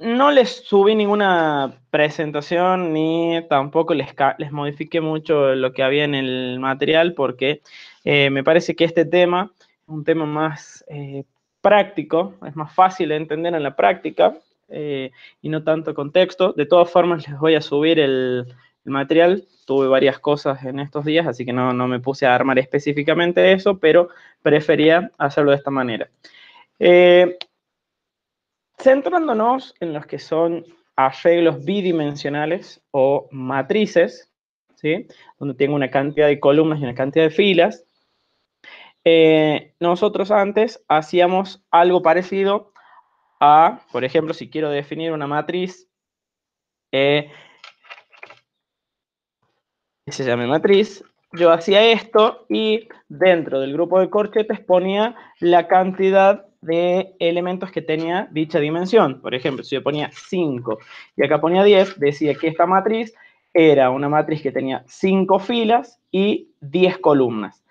no les subí ninguna presentación ni tampoco les, les modifiqué mucho lo que había en el material porque eh, me parece que este tema es un tema más eh, práctico, es más fácil de entender en la práctica eh, y no tanto contexto. De todas formas les voy a subir el, material, tuve varias cosas en estos días, así que no, me puse a armar específicamente eso, pero prefería hacerlo de esta manera. Centrándonos en los que son arreglos bidimensionales o matrices, ¿sí? donde tengo una cantidad de columnas y una cantidad de filas, eh, nosotros antes hacíamos algo parecido a, por ejemplo, si quiero definir una matriz eh, que se llame matriz, yo hacía esto y dentro del grupo de corchetes ponía la cantidad de elementos que tenía dicha dimensión. Por ejemplo, si yo ponía 5 y acá ponía 10, decía que esta matriz era una matriz que tenía 5 filas y 10 columnas.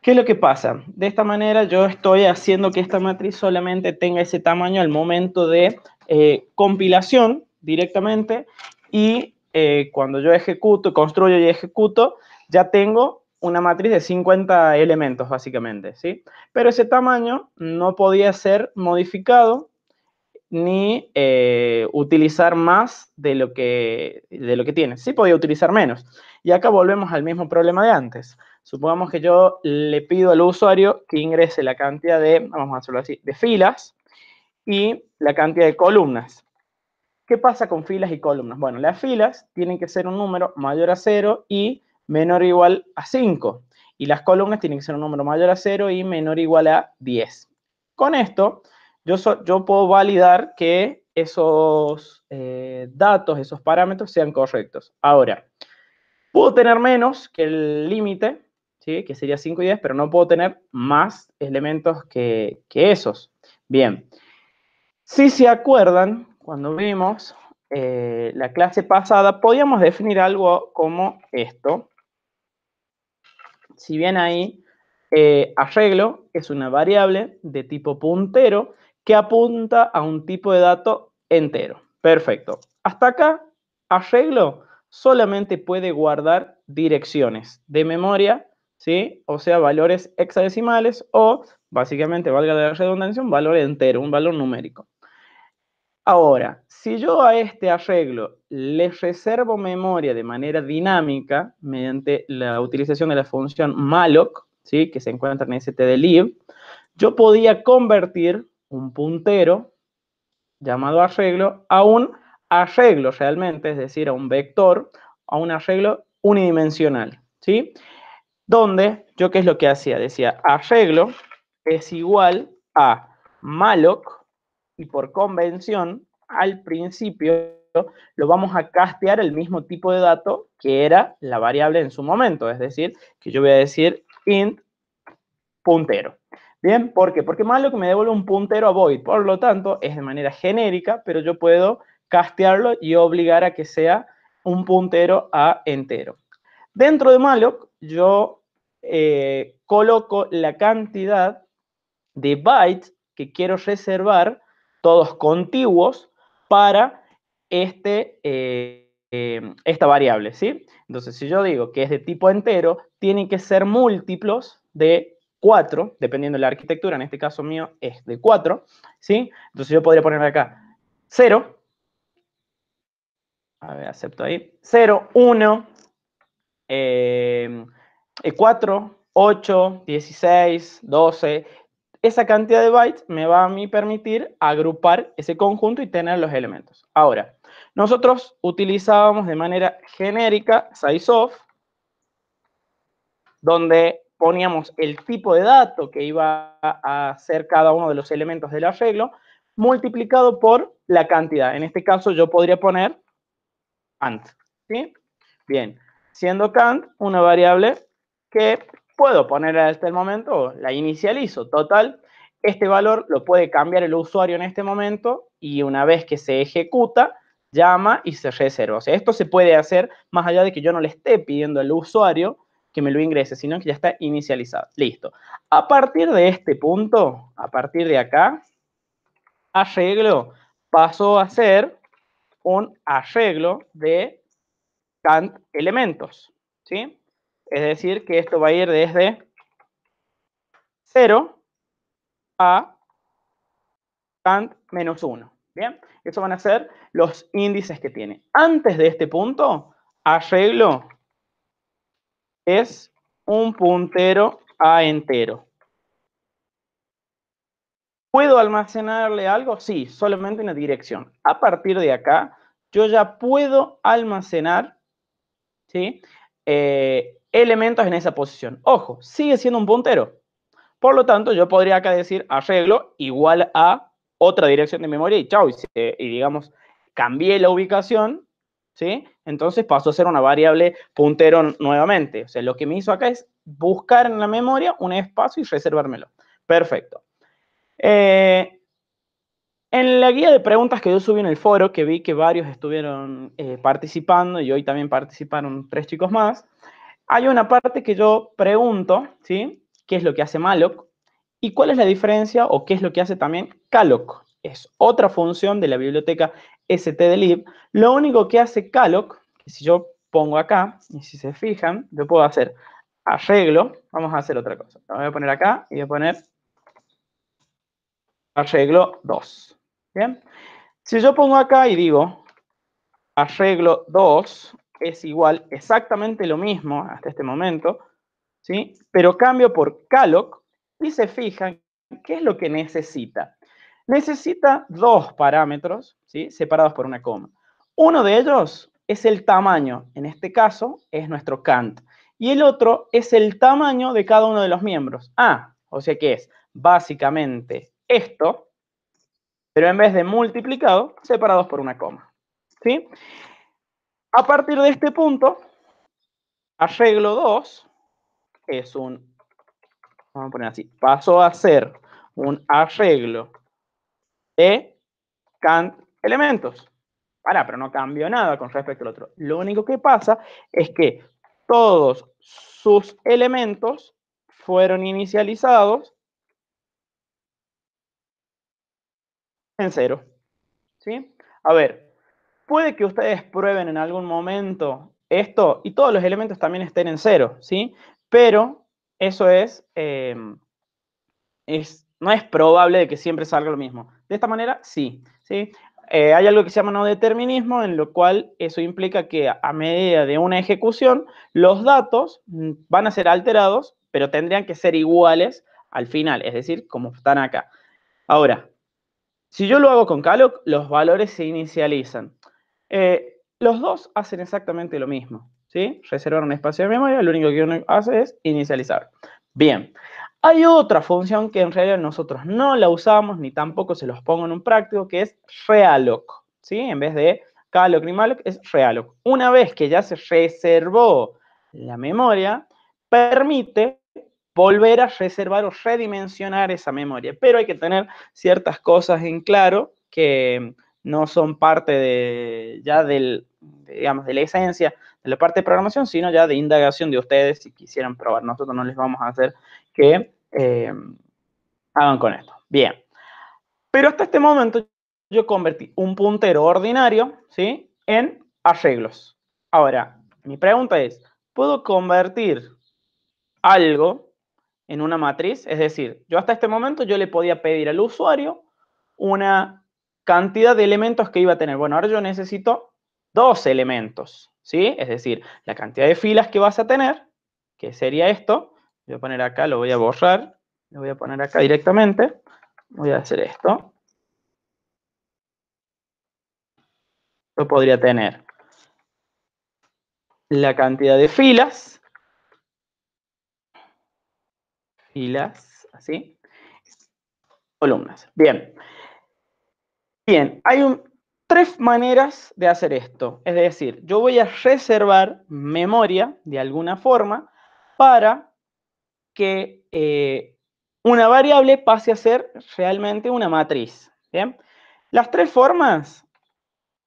¿Qué es lo que pasa? De esta manera yo estoy haciendo que esta matriz solamente tenga ese tamaño al momento de eh, compilación directamente y eh, cuando yo ejecuto, construyo y ejecuto, ya tengo una matriz de 50 elementos, básicamente, ¿sí? Pero ese tamaño no podía ser modificado ni eh, utilizar más de lo, que, de lo que tiene. Sí podía utilizar menos. Y acá volvemos al mismo problema de antes. Supongamos que yo le pido al usuario que ingrese la cantidad de, vamos a hacerlo así, de filas y la cantidad de columnas. ¿Qué pasa con filas y columnas? Bueno, las filas tienen que ser un número mayor a cero y menor o igual a 5. Y las columnas tienen que ser un número mayor a 0 y menor o igual a 10. Con esto, yo, puedo validar que esos eh, datos, esos parámetros sean correctos. Ahora, puedo tener menos que el límite, ¿sí? que sería 5 y 10, pero no puedo tener más elementos que, esos. Bien, si se acuerdan, cuando vimos eh, la clase pasada, podíamos definir algo como esto, si bien ahí eh, arreglo es una variable de tipo puntero que apunta a un tipo de dato entero. Perfecto. Hasta acá, arreglo solamente puede guardar direcciones de memoria, ¿sí? O sea, valores hexadecimales o, básicamente, valga la redundancia, un valor entero, un valor numérico. Ahora, si yo a este arreglo le reservo memoria de manera dinámica mediante la utilización de la función malloc, ¿sí? que se encuentra en stdlib, yo podía convertir un puntero llamado arreglo a un arreglo realmente, es decir, a un vector, a un arreglo unidimensional, ¿sí? Donde yo qué es lo que hacía? Decía arreglo es igual a malloc, y por convención, al principio lo vamos a castear el mismo tipo de dato que era la variable en su momento, es decir, que yo voy a decir int puntero. Bien, ¿por qué? Porque malloc me devuelve un puntero a void, por lo tanto, es de manera genérica, pero yo puedo castearlo y obligar a que sea un puntero a entero. Dentro de malloc, yo eh, coloco la cantidad de bytes que quiero reservar todos contiguos para este, eh, em, esta variable, ¿sí? Entonces, si yo digo que es de tipo entero, tienen que ser múltiplos de 4, dependiendo de la arquitectura, en este caso mío es de 4, ¿sí? Entonces yo podría poner acá 0, a ver, acepto ahí, 0, 1, 4, 8, 16, 12, esa cantidad de bytes me va a permitir agrupar ese conjunto y tener los elementos. Ahora, nosotros utilizábamos de manera genérica sizeof, donde poníamos el tipo de dato que iba a ser cada uno de los elementos del arreglo, multiplicado por la cantidad. En este caso yo podría poner ant. Bien, siendo cant una variable que puedo poner hasta este el momento, la inicializo, total. Este valor lo puede cambiar el usuario en este momento y una vez que se ejecuta, llama y se reserva. O sea, esto se puede hacer más allá de que yo no le esté pidiendo al usuario que me lo ingrese, sino que ya está inicializado. Listo. A partir de este punto, a partir de acá, arreglo pasó a ser un arreglo de cant elementos, ¿sí? Es decir, que esto va a ir desde 0 a cant menos 1. ¿Bien? Eso van a ser los índices que tiene. Antes de este punto, arreglo es un puntero a entero. ¿Puedo almacenarle algo? Sí, solamente una dirección. A partir de acá, yo ya puedo almacenar ¿sí? Eh, elementos en esa posición. Ojo, sigue siendo un puntero. Por lo tanto, yo podría acá decir arreglo igual a otra dirección de memoria y chao, eh, y, digamos, cambié la ubicación, ¿sí? Entonces pasó a ser una variable puntero nuevamente. O sea, lo que me hizo acá es buscar en la memoria un espacio y reservármelo. Perfecto. Eh, en la guía de preguntas que yo subí en el foro, que vi que varios estuvieron eh, participando y hoy también participaron tres chicos más, hay una parte que yo pregunto, ¿sí? ¿Qué es lo que hace malloc? ¿Y cuál es la diferencia o qué es lo que hace también calloc? Es otra función de la biblioteca stdlib. Lo único que hace calloc, que si yo pongo acá, y si se fijan, yo puedo hacer arreglo, vamos a hacer otra cosa. Lo voy a poner acá y voy a poner arreglo 2. ¿Bien? Si yo pongo acá y digo arreglo 2 es igual exactamente lo mismo hasta este momento, ¿sí? pero cambio por calloc y se fijan qué es lo que necesita. Necesita dos parámetros ¿sí? separados por una coma. Uno de ellos es el tamaño, en este caso es nuestro cant, y el otro es el tamaño de cada uno de los miembros. Ah, o sea que es básicamente esto, pero en vez de multiplicado, separados por una coma. ¿Sí? A partir de este punto, arreglo 2 es un, vamos a poner así, pasó a ser un arreglo de cant elementos. Para, pero no cambió nada con respecto al otro. Lo único que pasa es que todos sus elementos fueron inicializados en cero. ¿Sí? A ver, Puede que ustedes prueben en algún momento esto y todos los elementos también estén en cero, ¿sí? Pero eso es, em, es no es probable de que siempre salga lo mismo. De esta manera, sí, ¿sí? Eh, hay algo que se llama no determinismo, en lo cual eso implica que a medida de una ejecución, los datos van a ser alterados, pero tendrían que ser iguales al final, es decir, como están acá. Ahora, si yo lo hago con calloc, los valores se inicializan. Eh, los dos hacen exactamente lo mismo, ¿sí? Reservar un espacio de memoria, lo único que uno hace es inicializar. Bien, hay otra función que en realidad nosotros no la usamos ni tampoco se los pongo en un práctico, que es realloc, ¿sí? En vez de calloc ni malloc, es realloc. Una vez que ya se reservó la memoria, permite volver a reservar o redimensionar esa memoria, pero hay que tener ciertas cosas en claro que no son parte de, ya del, digamos, de la esencia de la parte de programación, sino ya de indagación de ustedes si quisieran probar. Nosotros no les vamos a hacer que eh, hagan con esto. Bien. Pero hasta este momento yo convertí un puntero ordinario, ¿sí? En arreglos. Ahora, mi pregunta es, ¿puedo convertir algo en una matriz? Es decir, yo hasta este momento yo le podía pedir al usuario una cantidad de elementos que iba a tener. Bueno, ahora yo necesito dos elementos, ¿sí? Es decir, la cantidad de filas que vas a tener, que sería esto, voy a poner acá, lo voy a borrar, lo voy a poner acá directamente, voy a hacer esto. Yo podría tener la cantidad de filas, filas, así, columnas. Bien, Bien, hay tres maneras de hacer esto. Es decir, yo voy a reservar memoria de alguna forma para que eh, una variable pase a ser realmente una matriz. ¿bien? Las tres formas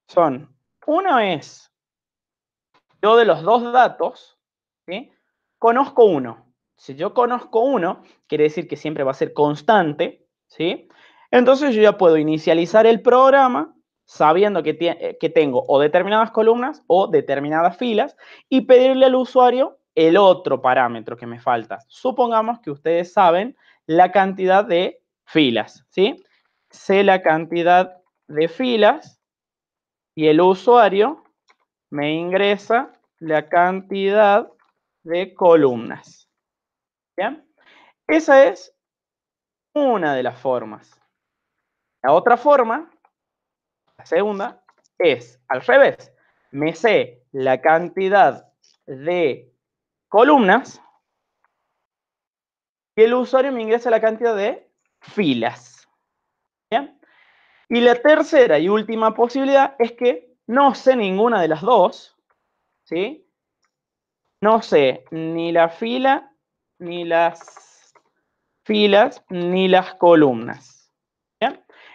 son, uno es, yo de los dos datos, conozco uno. Si yo conozco uno, quiere decir que siempre va a ser constante, ¿sí? Entonces yo ya puedo inicializar el programa sabiendo eh, que, tengo o determinadas columnas o determinadas filas y pedirle al usuario el otro parámetro que me falta. Supongamos que ustedes saben la cantidad de filas, ¿sí? Sé la cantidad de filas y el usuario me ingresa la cantidad de columnas. Esa es una de las formas. La otra forma, la segunda, es al revés. Me sé la cantidad de columnas y el usuario me ingresa la cantidad de filas. Y la tercera y última posibilidad es que no sé ninguna de las dos, ¿sí? No sé ni la fila, ni las filas, ni las columnas.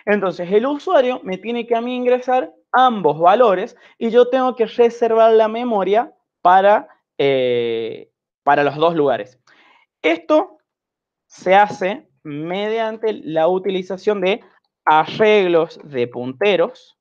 Entonces, el usuario me tiene que a mí ingresar ambos valores y yo tengo que reservar la memoria para, eh, para los dos lugares. Esto se hace mediante la utilización de arreglos de punteros,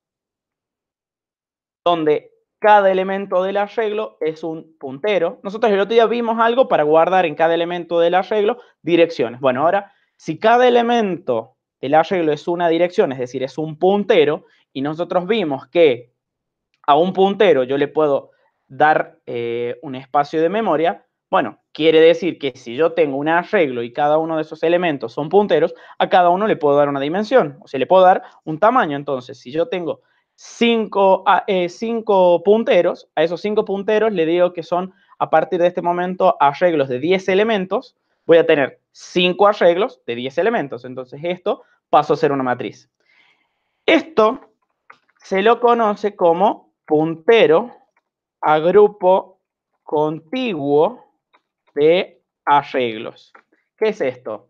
donde cada elemento del arreglo es un puntero. Nosotros el otro día vimos algo para guardar en cada elemento del arreglo direcciones. Bueno, ahora, si cada elemento el arreglo es una dirección, es decir, es un puntero, y nosotros vimos que a un puntero yo le puedo dar eh, un espacio de memoria, bueno, quiere decir que si yo tengo un arreglo y cada uno de esos elementos son punteros, a cada uno le puedo dar una dimensión, o sea, le puedo dar un tamaño. Entonces, si yo tengo cinco, ah, eh, cinco punteros, a esos cinco punteros le digo que son a partir de este momento arreglos de 10 elementos, voy a tener cinco arreglos de 10 elementos. Entonces, esto Paso a ser una matriz. Esto se lo conoce como puntero a grupo contiguo de arreglos. ¿Qué es esto?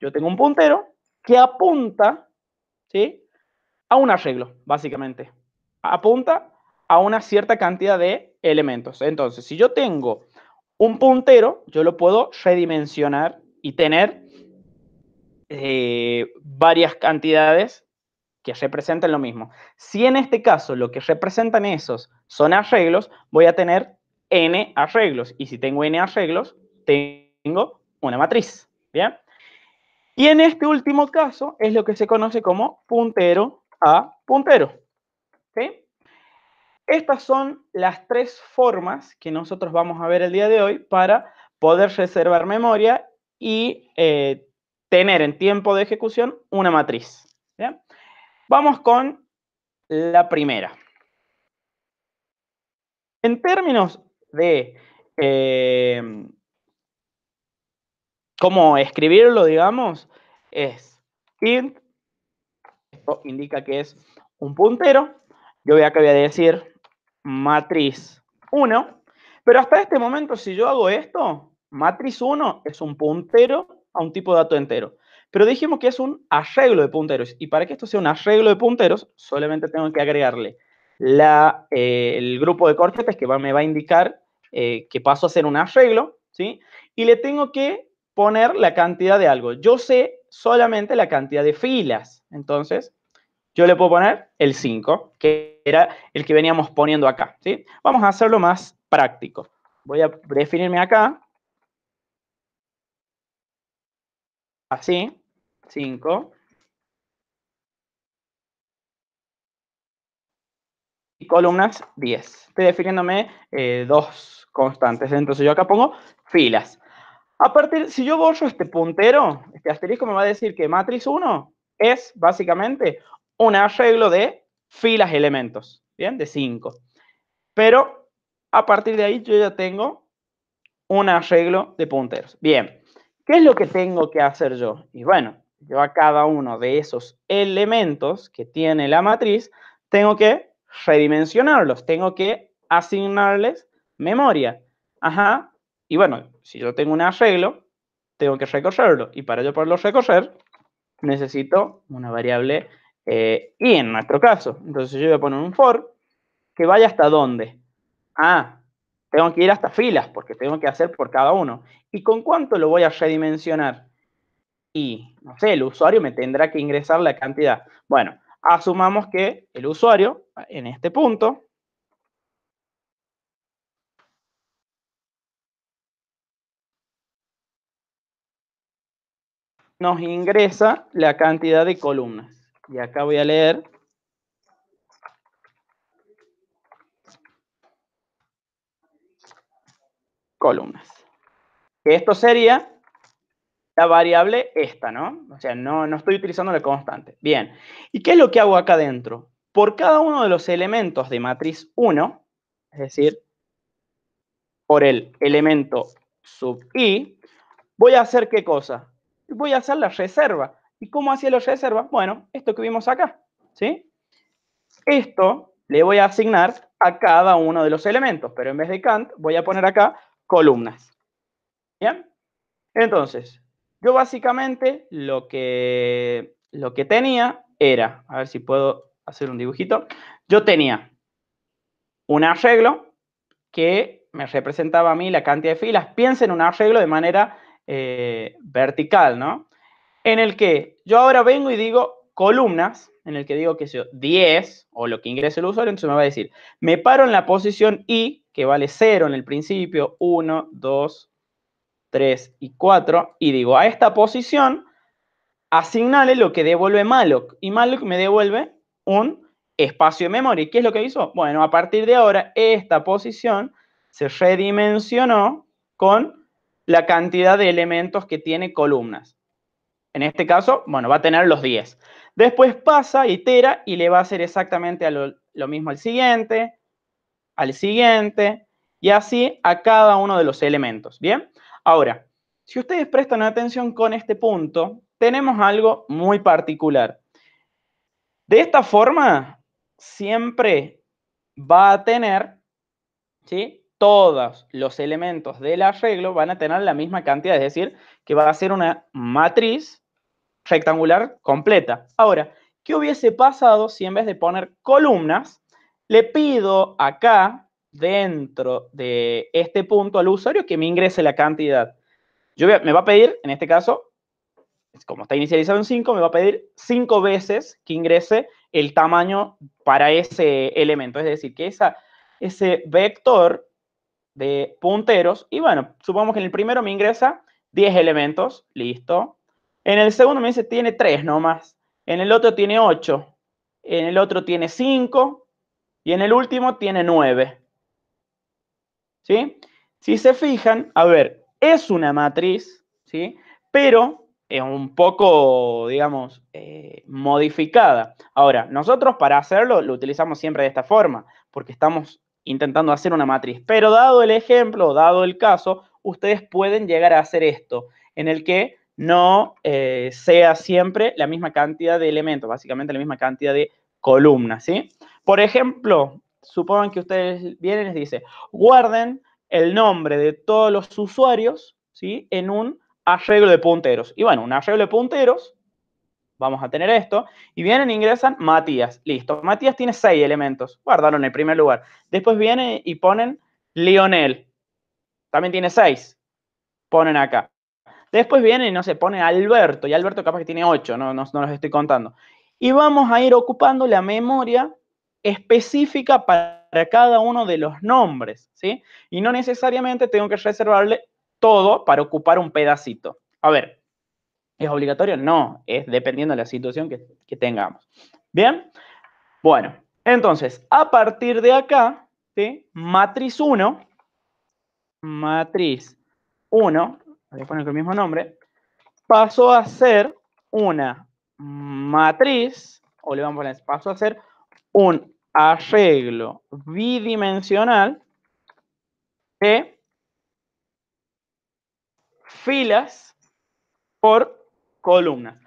Yo tengo un puntero que apunta ¿sí? a un arreglo, básicamente. Apunta a una cierta cantidad de elementos. Entonces, si yo tengo un puntero, yo lo puedo redimensionar y tener eh, varias cantidades que representan lo mismo. Si en este caso lo que representan esos son arreglos, voy a tener n arreglos. Y si tengo n arreglos, tengo una matriz. ¿Bien? Y en este último caso es lo que se conoce como puntero a puntero. Estas son las tres formas que nosotros vamos a ver el día de hoy para poder reservar memoria y eh, tener en tiempo de ejecución una matriz. Vamos con la primera. En términos de em, cómo escribirlo, digamos, es int, esto indica que es un puntero, yo voy acá voy a decir matriz 1, pero hasta este momento si yo hago esto, matriz 1 es un puntero a un tipo de dato entero. Pero dijimos que es un arreglo de punteros. Y para que esto sea un arreglo de punteros, solamente tengo que agregarle la, eh, el grupo de corchetes que me va a indicar eh, que paso a hacer un arreglo, ¿sí? Y le tengo que poner la cantidad de algo. Yo sé solamente la cantidad de filas. Entonces, yo le puedo poner el 5, que era el que veníamos poniendo acá, ¿sí? Vamos a hacerlo más práctico. Voy a definirme acá Así, 5. Y columnas, 10. Estoy definiéndome eh, dos constantes. Entonces yo acá pongo filas. A partir, si yo borro este puntero, este asterisco me va a decir que matriz 1 es básicamente un arreglo de filas elementos, ¿bien? De 5. Pero a partir de ahí yo ya tengo un arreglo de punteros. Bien. ¿Qué es lo que tengo que hacer yo? Y bueno, yo a cada uno de esos elementos que tiene la matriz, tengo que redimensionarlos, tengo que asignarles memoria. Ajá. Y bueno, si yo tengo un arreglo, tengo que recorrerlo. Y para yo poderlo recorrer, necesito una variable y eh, en nuestro caso. Entonces yo voy a poner un for que vaya hasta dónde. A. Ah, tengo que ir hasta filas porque tengo que hacer por cada uno. ¿Y con cuánto lo voy a redimensionar? Y, no sé, el usuario me tendrá que ingresar la cantidad. Bueno, asumamos que el usuario, en este punto, nos ingresa la cantidad de columnas. Y acá voy a leer columnas. Esto sería la variable esta, ¿no? O sea, no, no estoy utilizando la constante. Bien, ¿y qué es lo que hago acá dentro? Por cada uno de los elementos de matriz 1, es decir, por el elemento sub i, voy a hacer qué cosa? Voy a hacer la reserva. ¿Y cómo hacía la reserva? Bueno, esto que vimos acá, ¿sí? Esto le voy a asignar a cada uno de los elementos, pero en vez de cant, voy a poner acá columnas. ¿Bien? Entonces, yo básicamente lo que, lo que tenía era, a ver si puedo hacer un dibujito, yo tenía un arreglo que me representaba a mí la cantidad de filas. Piensa en un arreglo de manera eh, vertical, ¿no? En el que yo ahora vengo y digo columnas, en el que digo que sea 10 o lo que ingrese el usuario, entonces me va a decir, me paro en la posición Y que vale 0 en el principio, 1, 2, 3 y 4. Y digo, a esta posición, asignale lo que devuelve malloc. Y malloc me devuelve un espacio de memoria. ¿Y qué es lo que hizo? Bueno, a partir de ahora, esta posición se redimensionó con la cantidad de elementos que tiene columnas. En este caso, bueno, va a tener los 10. Después pasa, itera y le va a hacer exactamente lo, lo mismo al siguiente, al siguiente y así a cada uno de los elementos. Bien, ahora, si ustedes prestan atención con este punto, tenemos algo muy particular. De esta forma, siempre va a tener, ¿sí? Todos los elementos del arreglo van a tener la misma cantidad, es decir, que va a ser una matriz rectangular completa. Ahora, ¿qué hubiese pasado si en vez de poner columnas, le pido acá, dentro de este punto al usuario, que me ingrese la cantidad. Yo me va a pedir, en este caso, como está inicializado en 5, me va a pedir 5 veces que ingrese el tamaño para ese elemento. Es decir, que ese vector de punteros, y bueno, supongamos que en el primero me ingresa 10 elementos, listo. En el segundo me dice tiene 3 nomás, en el otro tiene 8, en el otro tiene 5, y en el último tiene 9. ¿Sí? Si se fijan, a ver, es una matriz, ¿sí? Pero es un poco, digamos, eh, modificada. Ahora, nosotros para hacerlo lo utilizamos siempre de esta forma, porque estamos intentando hacer una matriz. Pero dado el ejemplo, dado el caso, ustedes pueden llegar a hacer esto, en el que no eh, sea siempre la misma cantidad de elementos, básicamente la misma cantidad de columnas, ¿sí? Por ejemplo, supongan que ustedes vienen y les dice, guarden el nombre de todos los usuarios ¿sí? en un arreglo de punteros. Y bueno, un arreglo de punteros, vamos a tener esto, y vienen e ingresan Matías. Listo, Matías tiene seis elementos, guardaron el primer lugar. Después vienen y ponen Lionel, también tiene seis, ponen acá. Después vienen y no se ponen Alberto, y Alberto capaz que tiene ocho, no, no, no los estoy contando. Y vamos a ir ocupando la memoria específica para cada uno de los nombres, ¿sí? Y no necesariamente tengo que reservarle todo para ocupar un pedacito. A ver, ¿es obligatorio? No, es dependiendo de la situación que, tengamos. ¿Bien? Bueno, entonces, a partir de acá, ¿sí? Matriz 1, matriz 1, voy a poner el mismo nombre, pasó a ser una matriz, o le vamos a poner, pasó a ser un arreglo bidimensional de filas por columnas.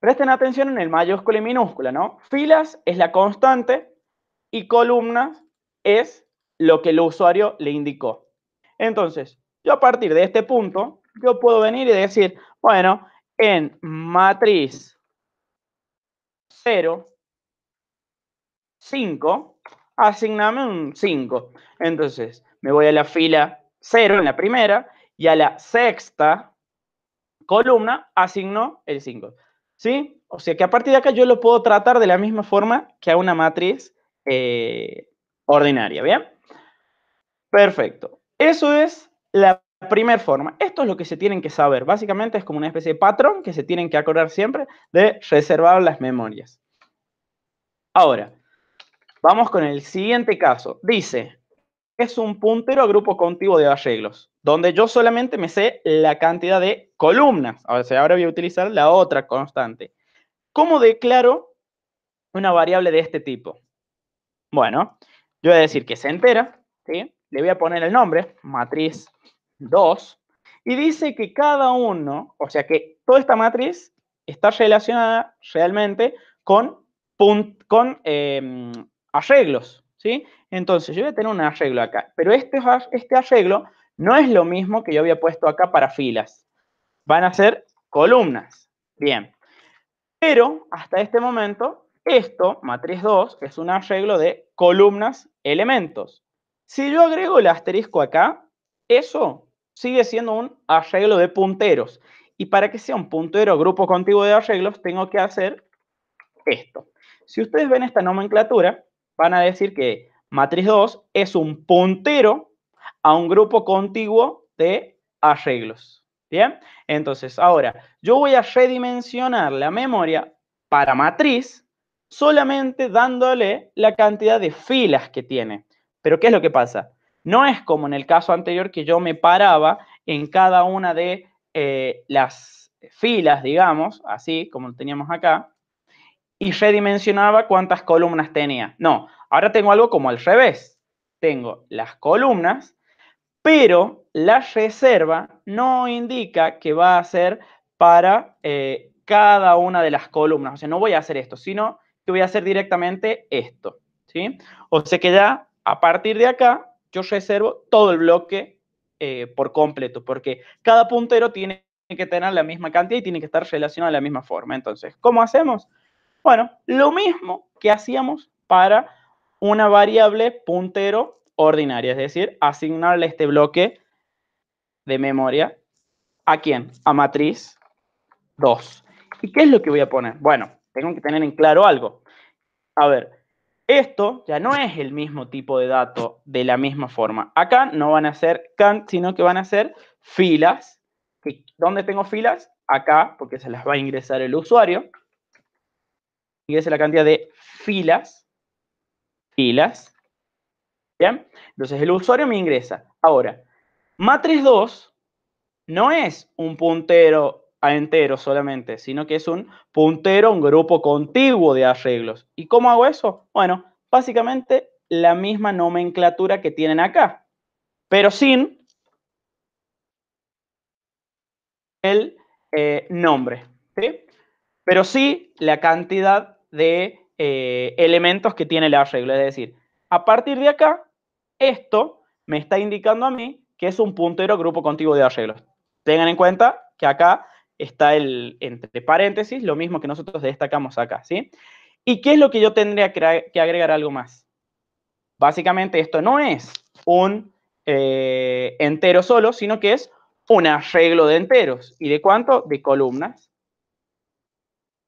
Presten atención en el mayúscula y minúscula, ¿no? Filas es la constante y columnas es lo que el usuario le indicó. Entonces, yo a partir de este punto, yo puedo venir y decir, bueno, en matriz 0, 5, asigname un 5. Entonces, me voy a la fila 0 en la primera y a la sexta columna asigno el 5. ¿Sí? O sea que a partir de acá yo lo puedo tratar de la misma forma que a una matriz eh, ordinaria, ¿bien? Perfecto. Eso es la primera forma. Esto es lo que se tienen que saber. Básicamente es como una especie de patrón que se tienen que acordar siempre de reservar las memorias. Ahora, Vamos con el siguiente caso. Dice, es un puntero a grupo contigo de arreglos, donde yo solamente me sé la cantidad de columnas. O sea, ahora voy a utilizar la otra constante. ¿Cómo declaro una variable de este tipo? Bueno, yo voy a decir que se entera, ¿sí? le voy a poner el nombre, matriz 2, y dice que cada uno, o sea que toda esta matriz está relacionada realmente con, con em, arreglos, ¿sí? Entonces, yo voy a tener un arreglo acá, pero este, este arreglo no es lo mismo que yo había puesto acá para filas. Van a ser columnas. Bien. Pero hasta este momento, esto, matriz 2, es un arreglo de columnas, elementos. Si yo agrego el asterisco acá, eso sigue siendo un arreglo de punteros. Y para que sea un puntero grupo contiguo de arreglos, tengo que hacer esto. Si ustedes ven esta nomenclatura, van a decir que matriz 2 es un puntero a un grupo contiguo de arreglos. Bien, entonces ahora yo voy a redimensionar la memoria para matriz solamente dándole la cantidad de filas que tiene. Pero ¿qué es lo que pasa? No es como en el caso anterior que yo me paraba en cada una de eh, las filas, digamos, así como teníamos acá, y redimensionaba cuántas columnas tenía. No, ahora tengo algo como al revés. Tengo las columnas, pero la reserva no indica que va a ser para eh, cada una de las columnas. O sea, no voy a hacer esto, sino que voy a hacer directamente esto. ¿sí? O sea que ya a partir de acá yo reservo todo el bloque eh, por completo, porque cada puntero tiene que tener la misma cantidad y tiene que estar relacionado de la misma forma. Entonces, ¿cómo hacemos? Bueno, lo mismo que hacíamos para una variable puntero ordinaria, es decir, asignarle este bloque de memoria a quién? A matriz 2. ¿Y qué es lo que voy a poner? Bueno, tengo que tener en claro algo. A ver, esto ya no es el mismo tipo de dato de la misma forma. Acá no van a ser can, sino que van a ser filas. ¿Dónde tengo filas? Acá, porque se las va a ingresar el usuario ingresa la cantidad de filas, filas, ¿bien? Entonces el usuario me ingresa. Ahora, matriz 2 no es un puntero a entero solamente, sino que es un puntero un grupo contiguo de arreglos. ¿Y cómo hago eso? Bueno, básicamente la misma nomenclatura que tienen acá, pero sin el eh, nombre, ¿sí? Pero sí la cantidad de eh, elementos que tiene el arreglo, Es decir, a partir de acá, esto me está indicando a mí que es un puntero grupo contiguo de arreglos. Tengan en cuenta que acá está el entre paréntesis, lo mismo que nosotros destacamos acá, ¿sí? ¿Y qué es lo que yo tendría que agregar algo más? Básicamente esto no es un eh, entero solo, sino que es un arreglo de enteros. ¿Y de cuánto? De columnas.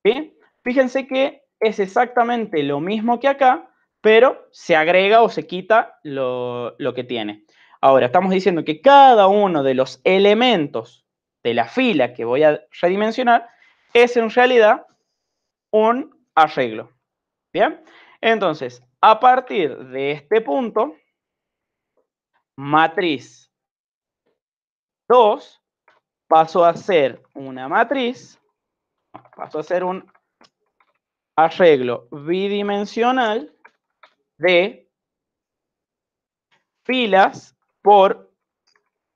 ¿Sí? Fíjense que es exactamente lo mismo que acá, pero se agrega o se quita lo, lo que tiene. Ahora, estamos diciendo que cada uno de los elementos de la fila que voy a redimensionar es en realidad un arreglo. ¿Bien? Entonces, a partir de este punto, matriz 2 pasó a ser una matriz, pasó a ser un arreglo bidimensional de filas por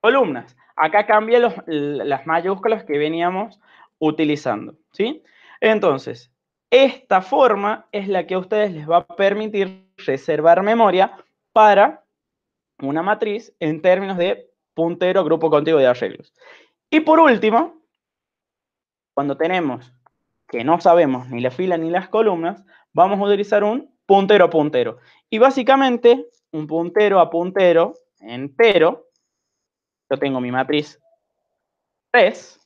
columnas. Acá cambia las mayúsculas que veníamos utilizando, ¿sí? Entonces, esta forma es la que a ustedes les va a permitir reservar memoria para una matriz en términos de puntero, grupo contigo de arreglos. Y por último, cuando tenemos que no sabemos ni la fila ni las columnas, vamos a utilizar un puntero a puntero. Y básicamente, un puntero a puntero entero, yo tengo mi matriz 3,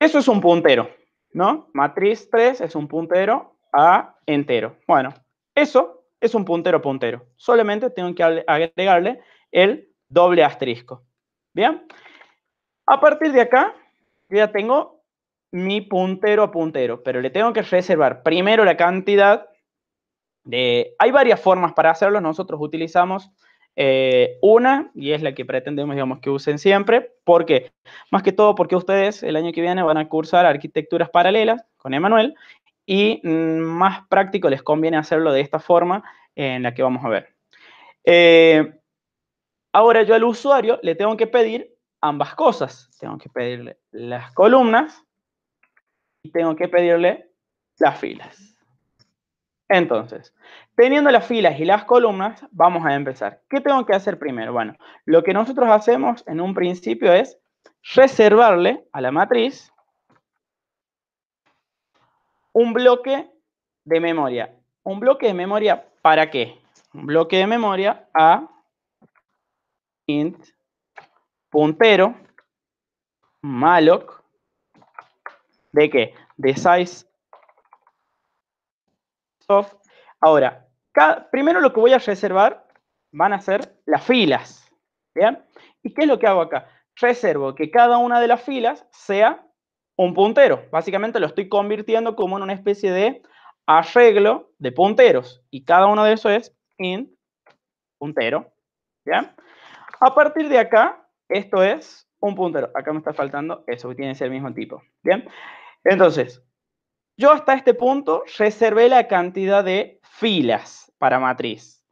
eso es un puntero, ¿no? Matriz 3 es un puntero a entero. Bueno, eso es un puntero a puntero. Solamente tengo que agregarle el doble asterisco. ¿Bien? A partir de acá, ya tengo mi puntero a puntero, pero le tengo que reservar primero la cantidad de... Hay varias formas para hacerlo, nosotros utilizamos eh, una y es la que pretendemos, digamos, que usen siempre. porque Más que todo porque ustedes el año que viene van a cursar arquitecturas paralelas con Emanuel y mm, más práctico les conviene hacerlo de esta forma en la que vamos a ver. Eh, ahora yo al usuario le tengo que pedir ambas cosas. Tengo que pedirle las columnas y tengo que pedirle las filas. Entonces, teniendo las filas y las columnas, vamos a empezar. ¿Qué tengo que hacer primero? Bueno, lo que nosotros hacemos en un principio es reservarle a la matriz un bloque de memoria. ¿Un bloque de memoria para qué? Un bloque de memoria a int puntero malloc de qué? de size of. Ahora, primero lo que voy a reservar van a ser las filas. ¿Bien? ¿Y qué es lo que hago acá? Reservo que cada una de las filas sea un puntero. Básicamente lo estoy convirtiendo como en una especie de arreglo de punteros. Y cada uno de esos es int puntero. ¿Bien? A partir de acá, esto es un puntero. Acá me está faltando eso, que tiene que ser el mismo tipo. ¿Bien? Entonces, yo hasta este punto reservé la cantidad de filas para matriz.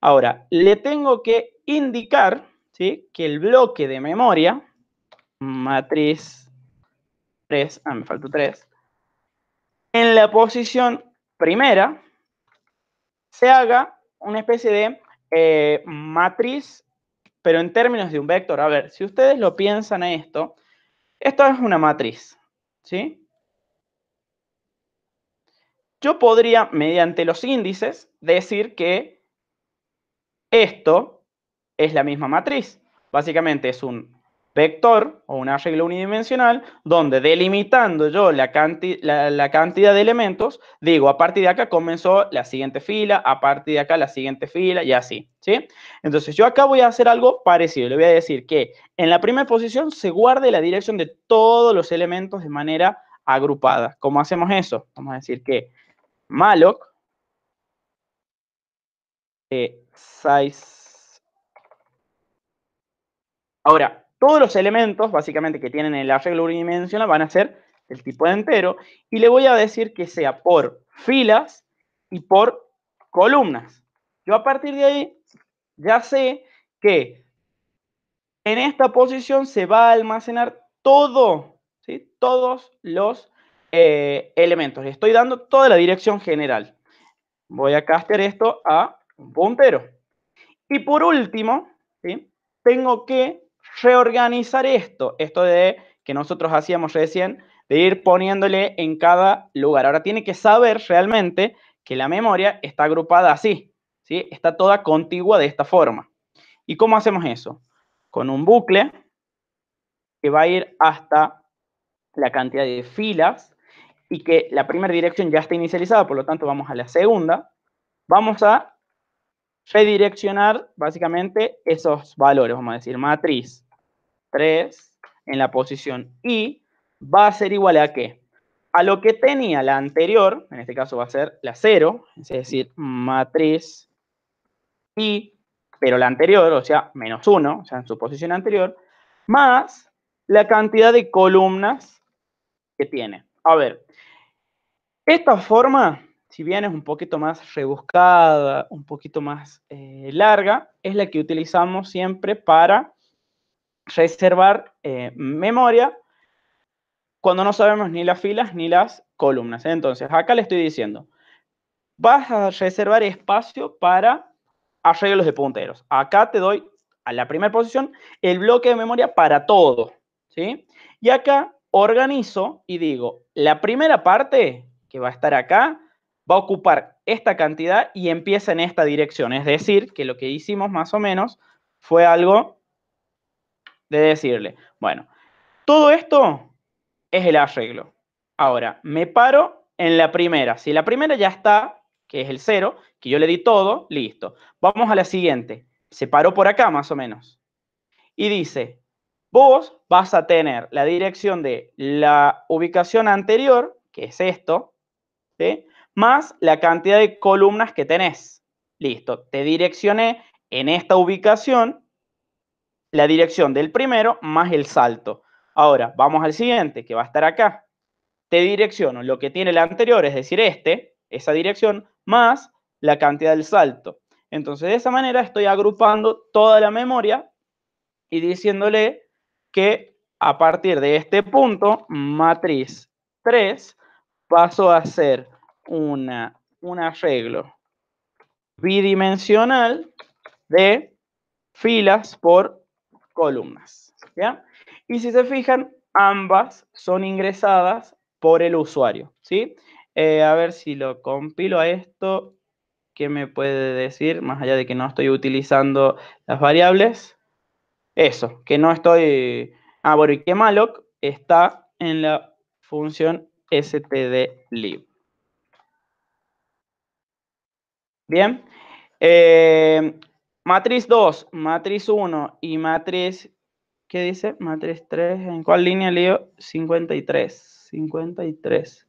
Ahora, le tengo que indicar que el bloque de memoria, matriz 3, ah, me faltó 3, en la posición primera se haga una especie de eh, matriz, pero en términos de un vector. A ver, si ustedes lo piensan a esto, esto es una matriz, ¿sí? Yo podría, mediante los índices, decir que esto es la misma matriz. Básicamente es un vector o una regla unidimensional donde delimitando yo la, cantidad de elementos, digo, a partir de acá comenzó la siguiente fila, a partir de acá la siguiente fila y así, ¿sí? Entonces yo acá voy a hacer algo parecido, le voy a decir que en la primera posición se guarde la dirección de todos los elementos de manera agrupada. ¿Cómo hacemos eso? Vamos a decir que malloc eh, size Ahora, todos los elementos, básicamente, que tienen el arreglo unidimensional van a ser el tipo de entero, y le voy a decir que sea por filas y por columnas. Yo a partir de ahí ya sé que en esta posición se va a almacenar todo, ¿sí? todos los eh, elementos. Le estoy dando toda la dirección general. Voy a castear esto a un puntero. Y por último, ¿sí? tengo que reorganizar esto, esto de que nosotros hacíamos recién, de ir poniéndole en cada lugar. Ahora tiene que saber realmente que la memoria está agrupada así, ¿sí? está toda contigua de esta forma. ¿Y cómo hacemos eso? Con un bucle que va a ir hasta la cantidad de filas y que la primera dirección ya está inicializada, por lo tanto vamos a la segunda, vamos a redireccionar básicamente esos valores, vamos a decir, matriz 3 en la posición i, va a ser igual a qué? A lo que tenía la anterior, en este caso va a ser la 0, es decir, matriz i, pero la anterior, o sea, menos 1, o sea, en su posición anterior, más la cantidad de columnas que tiene. A ver, esta forma si bien es un poquito más rebuscada, un poquito más eh, larga, es la que utilizamos siempre para reservar eh, memoria cuando no sabemos ni las filas ni las columnas. ¿eh? Entonces, acá le estoy diciendo, vas a reservar espacio para arreglos de punteros. Acá te doy a la primera posición el bloque de memoria para todo, ¿sí? Y acá organizo y digo, la primera parte que va a estar acá va a ocupar esta cantidad y empieza en esta dirección. Es decir, que lo que hicimos más o menos fue algo de decirle, bueno, todo esto es el arreglo. Ahora, me paro en la primera. Si la primera ya está, que es el cero, que yo le di todo, listo. Vamos a la siguiente. Se paró por acá más o menos. Y dice, vos vas a tener la dirección de la ubicación anterior, que es esto, ¿sí? más la cantidad de columnas que tenés. Listo, te direccioné en esta ubicación la dirección del primero más el salto. Ahora, vamos al siguiente, que va a estar acá. Te direcciono lo que tiene el anterior, es decir, este, esa dirección, más la cantidad del salto. Entonces, de esa manera estoy agrupando toda la memoria y diciéndole que a partir de este punto, matriz 3, paso a ser un arreglo bidimensional de filas por columnas. ¿ya? Y si se fijan, ambas son ingresadas por el usuario. ¿sí? Eh, a ver si lo compilo a esto. ¿Qué me puede decir? Más allá de que no estoy utilizando las variables. Eso, que no estoy... Ah, bueno, y que malloc está en la función stdlib. Bien. matriz 2, matriz 1 y matriz, ¿qué dice? Matriz 3, ¿en cuál línea leo? 53, 53.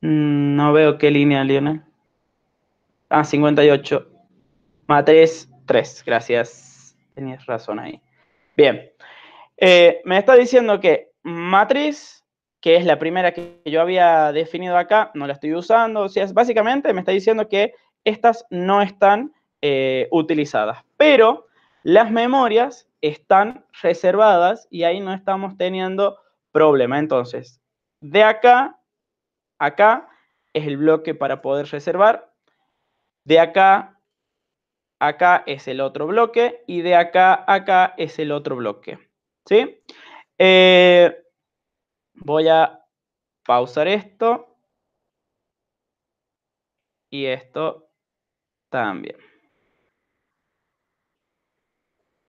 Mm, no veo qué línea, Lionel. Ah, 58. Matriz 3, gracias. Tenías razón ahí. Bien. Eh, me está diciendo que matriz que es la primera que yo había definido acá, no la estoy usando. O sea, básicamente me está diciendo que estas no están eh, utilizadas. Pero las memorias están reservadas y ahí no estamos teniendo problema. Entonces, de acá, acá es el bloque para poder reservar. De acá, acá es el otro bloque. Y de acá, acá es el otro bloque. ¿Sí? Eh, Voy a pausar esto. Y esto también.